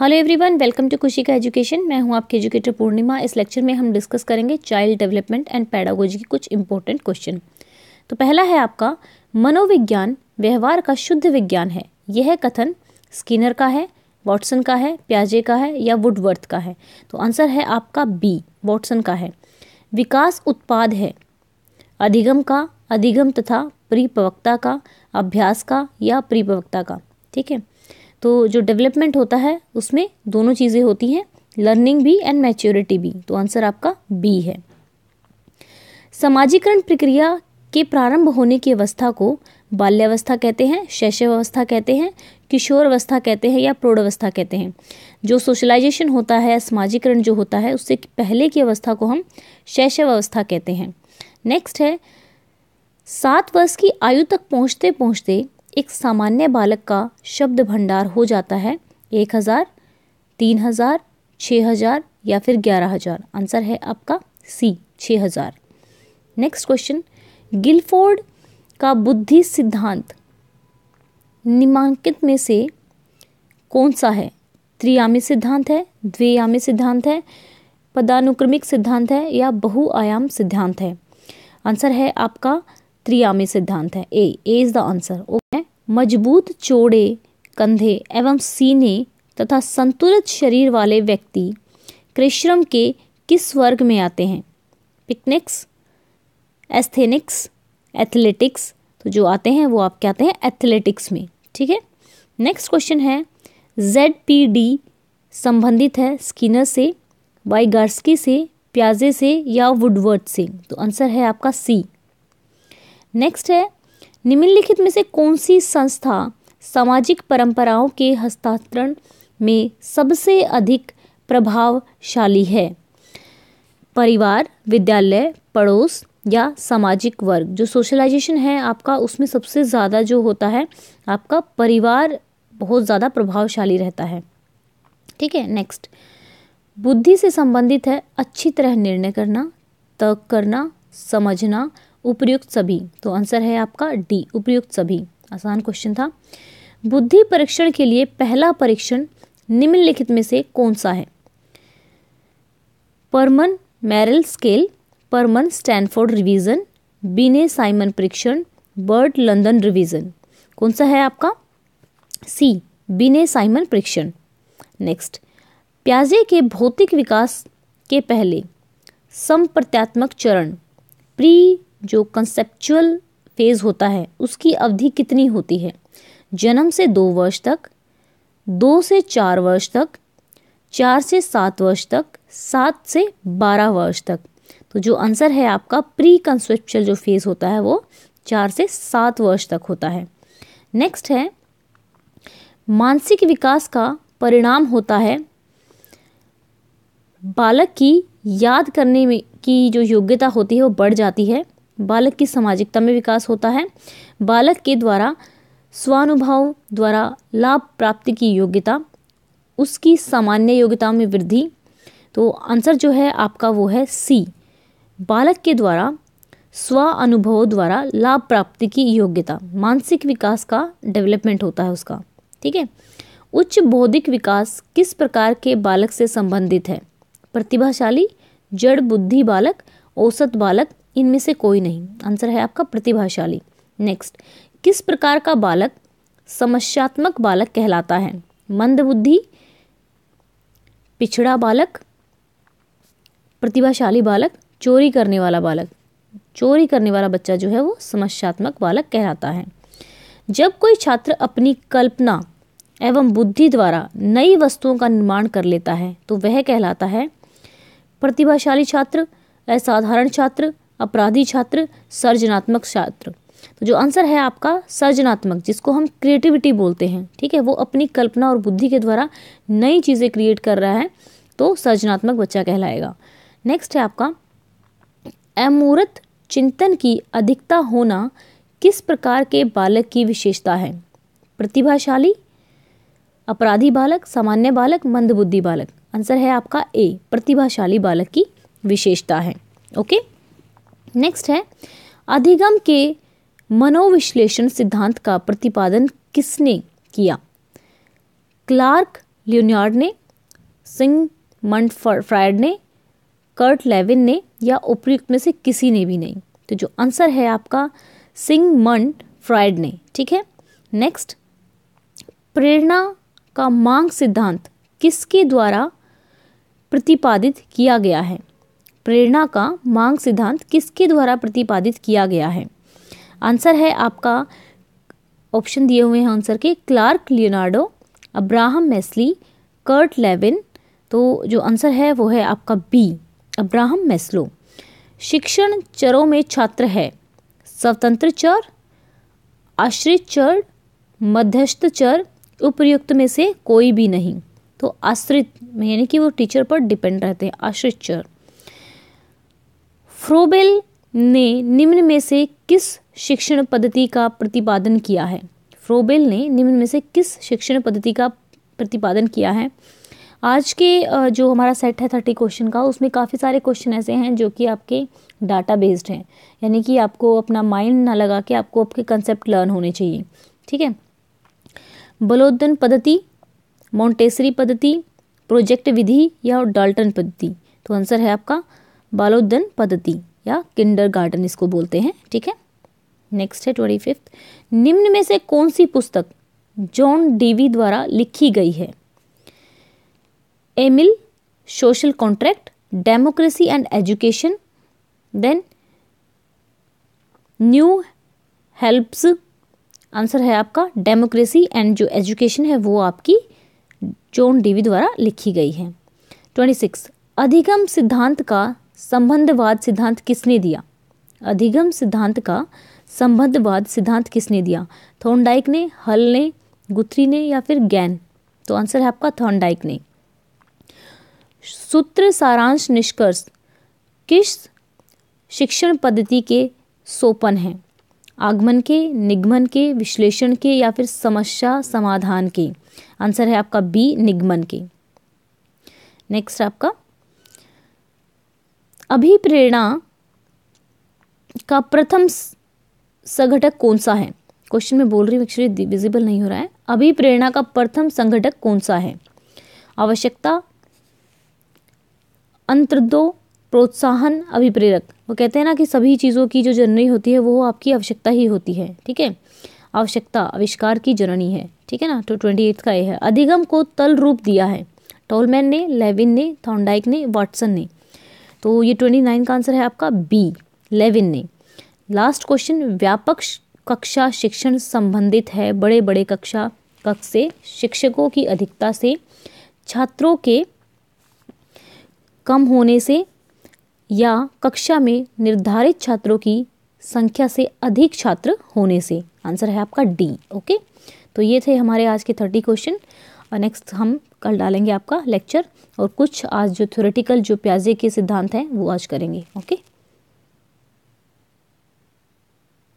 hello everyone welcome to खुशी का education मैं हूं आपके एजुकेटर पूर्णिमा इस लेक्चर में हम डिस्कस करेंगे चाइल्ड डेवलपमेंट एंड पैडागोजी के कुछ इंपॉर्टेंट क्वेश्चन तो पहला है आपका मनोविज्ञान व्यवहार का शुद्ध विज्ञान है यह कथन स्किनर का है वॉटसन का है प्याजे का है या वुडवर्थ का है तो आंसर है आपका बी वॉटसन का है विकास उत्पाद है अधिगम का अधिगम तथा परिपवक्ता का अभ्यास का या परिपवक्ता का ठीक है तो जो डेवलपमेंट होता है उसमें दोनों चीज़ें होती हैं लर्निंग भी एंड मैच्योरिटी भी तो आंसर आपका बी है सामाजिकरण प्रक्रिया के प्रारंभ होने की अवस्था को बाल्यावस्था कहते हैं शैशवावस्था कहते हैं किशोर अवस्था कहते हैं या प्रौढ़वस्था कहते हैं जो सोशलाइजेशन होता है समाजीकरण जो होता है उससे पहले की अवस्था को हम शैशव अवस्था कहते हैं नेक्स्ट है सात वर्ष की आयु तक पहुँचते पहुँचते एक सामान्य बालक का शब्द भंडार हो जाता है एक हज़ार तीन हज़ार छः हज़ार या फिर ग्यारह हज़ार आंसर है आपका सी छः हज़ार नेक्स्ट क्वेश्चन गिलफोर्ड का बुद्धि सिद्धांत निमांकित में से कौन सा है त्रियामी सिद्धांत है द्वियामी सिद्धांत है पदानुक्रमिक सिद्धांत है या बहुआयाम सिद्धांत है आंसर है आपका त्रियामी सिद्धांत है A A is the answer okay मजबूत चौड़े कंधे एवं सीने तथा संतुलित शरीर वाले व्यक्ति कृश्रम के किस वर्ग में आते हैं पिकनिक्स एस्थेनिक्स एथलेटिक्स तो जो आते हैं वो आप क्या आते हैं एथलेटिक्स में ठीक है नेक्स्ट क्वेश्चन है जेड पी डी संबंधित है स्किनर से वाइगार्सकी से प्याजे से या वुडवर्ड से तो आंसर है आपका सी नेक्स्ट है निम्नलिखित में से कौन सी संस्था सामाजिक परंपराओं के हस्तांतरण में सबसे अधिक प्रभावशाली है परिवार विद्यालय पड़ोस या सामाजिक वर्ग जो सोशलाइजेशन है आपका उसमें सबसे ज़्यादा जो होता है आपका परिवार बहुत ज़्यादा प्रभावशाली रहता है ठीक है नेक्स्ट बुद्धि से संबंधित है अच्छी तरह निर्णय करना तर्क करना समझना उपयुक्त सभी तो आंसर है आपका डी उपयुक्त सभी आसान क्वेश्चन था बुद्धि परीक्षण के लिए पहला परीक्षण निम्नलिखित में से कौन सा है Terman Merrill scale Terman Stanford revision Binet Simon परीक्षण बर्ड लंदन रिवीजन कौन सा है आपका सी बीने साइमन परीक्षण नेक्स्ट प्याजे के भौतिक विकास के पहले संप्रत्यात्मक चरण प्री जो कंसेप्चुअल फेज़ होता है उसकी अवधि कितनी होती है जन्म से दो वर्ष तक दो से चार वर्ष तक चार से सात वर्ष तक सात से बारह वर्ष तक तो जो आंसर है आपका प्री कंसेप्चुअल जो फेज़ होता है वो चार से सात वर्ष तक होता है नेक्स्ट है मानसिक विकास का परिणाम होता है बालक की याद करने में की जो योग्यता होती है वो बढ़ जाती है बालक की सामाजिकता में विकास होता है बालक के द्वारा स्वानुभाव द्वारा लाभ प्राप्ति की योग्यता उसकी सामान्य योग्यता में वृद्धि तो आंसर जो है आपका वो है सी बालक के द्वारा स्व अनुभव द्वारा लाभ प्राप्ति की योग्यता मानसिक विकास का डेवलपमेंट होता है उसका ठीक है उच्च बौद्धिक विकास किस प्रकार के बालक से संबंधित है प्रतिभाशाली जड़ बुद्धि बालक औसत बालक इनमें से कोई नहीं आंसर है आपका प्रतिभाशाली नेक्स्ट किस प्रकार का बालक समस्यात्मक बालक कहलाता है मंदबुद्धि पिछड़ा बालक प्रतिभाशाली बालक चोरी करने वाला बालक चोरी करने वाला बच्चा जो है वो समस्यात्मक बालक कहलाता है जब कोई छात्र अपनी कल्पना एवं बुद्धि द्वारा नई वस्तुओं का निर्माण कर लेता है तो वह कहलाता है प्रतिभाशाली छात्र असाधारण छात्र अपराधी छात्र सर्जनात्मक छात्र तो जो आंसर है आपका सर्जनात्मक जिसको हम क्रिएटिविटी बोलते हैं ठीक है वो अपनी कल्पना और बुद्धि के द्वारा नई चीज़ें क्रिएट कर रहा है तो सर्जनात्मक बच्चा कहलाएगा नेक्स्ट है आपका अमूर्त चिंतन की अधिकता होना किस प्रकार के बालक की विशेषता है प्रतिभाशाली अपराधी बालक सामान्य बालक मंदबुद्धि बालक आंसर है आपका ए प्रतिभाशाली बालक की विशेषता है ओके नेक्स्ट है अधिगम के मनोविश्लेषण सिद्धांत का प्रतिपादन किसने किया क्लार्क लियोनार्ड ने सिंह मंड फ्रायड ने कर्ट लेविन ने या उपयुक्त में से किसी ने भी नहीं तो जो आंसर है आपका सिंह मंड फ्रायड ने ठीक है नेक्स्ट प्रेरणा का मांग सिद्धांत किसके द्वारा प्रतिपादित किया गया है प्रेरणा का मांग सिद्धांत किसके द्वारा प्रतिपादित किया गया है आंसर है आपका ऑप्शन दिए हुए हैं आंसर के Clark Leonardo Abraham Maslow Kurt Lewin तो जो आंसर है वो है आपका बी अब्राहम मेस्लो शिक्षण चरों में छात्र है स्वतंत्र चर आश्रित चर मध्यस्थ चर उपयुक्त में से कोई भी नहीं तो आश्रित यानी कि वो टीचर पर डिपेंड रहते हैं आश्रित चर फ्रोबेल ने निम्न में से किस शिक्षण पद्धति का प्रतिपादन किया है फ्रोबेल ने निम्न में से किस शिक्षण पद्धति का प्रतिपादन किया है आज के जो हमारा सेट है थर्टी क्वेश्चन का उसमें काफ़ी सारे क्वेश्चन ऐसे हैं जो कि आपके डाटा बेस्ड हैं यानी कि आपको अपना माइंड ना लगा के आपको आपके कंसेप्ट लर्न होने चाहिए ठीक है बलोदन पद्धति मोंटेसरी पद्धति प्रोजेक्ट विधि या डाल्टन पद्धति तो आंसर है आपका बालोद्यन पद्धति या किंडर गार्डन इसको बोलते हैं ठीक है नेक्स्ट है ट्वेंटी फिफ्थ निम्न में से कौन सी पुस्तक जॉन डेवी द्वारा लिखी गई है Emile social contract democracy and education then new Heloise answer है आपका डेमोक्रेसी एंड जो एजुकेशन है वो आपकी जॉन डेवी द्वारा लिखी गई है ट्वेंटी सिक्स अधिगम सिद्धांत का संबंधवाद सिद्धांत किसने दिया अधिगम सिद्धांत का संबंधवाद सिद्धांत किसने दिया थोनडाइक ने हल ने गुथरी ने या फिर गैन तो आंसर है आपका थोनडाइक ने सूत्र सारांश निष्कर्ष किस शिक्षण पद्धति के सोपन हैं आगमन के निगमन के विश्लेषण के या फिर समस्या समाधान के आंसर है आपका बी निगमन के नेक्स्ट आपका अभिप्रेरणा का प्रथम संघटक कौन सा है क्वेश्चन में बोल रही हूँ एक्चुअली विजिबल नहीं हो रहा है अभिप्रेरणा का प्रथम संघटक कौन सा है आवश्यकता अंतर्दो प्रोत्साहन अभिप्रेरक वो कहते हैं ना कि सभी चीज़ों की जो जननी होती है वो आपकी आवश्यकता ही होती है ठीक है आवश्यकता आविष्कार की जननी है ठीक है ना तो ट्वेंटी एट का ये है अधिगम को तल रूप दिया है टोलमैन ने लेविन ने थॉन्डाइक ने वाटसन ने तो ये ट्वेंटी नाइन का आंसर है आपका बी लेविन ने लास्ट क्वेश्चन व्यापक कक्षा शिक्षण संबंधित है बड़े बड़े कक्षा कक्ष से शिक्षकों की अधिकता से छात्रों के कम होने से या कक्षा में निर्धारित छात्रों की संख्या से अधिक छात्र होने से आंसर है आपका डी ओके तो ये थे हमारे आज के थर्टी क्वेश्चन और नेक्स्ट हम कल डालेंगे आपका लेक्चर और कुछ आज जो थ्योरेटिकल जो प्याजे के सिद्धांत हैं वो आज करेंगे ओके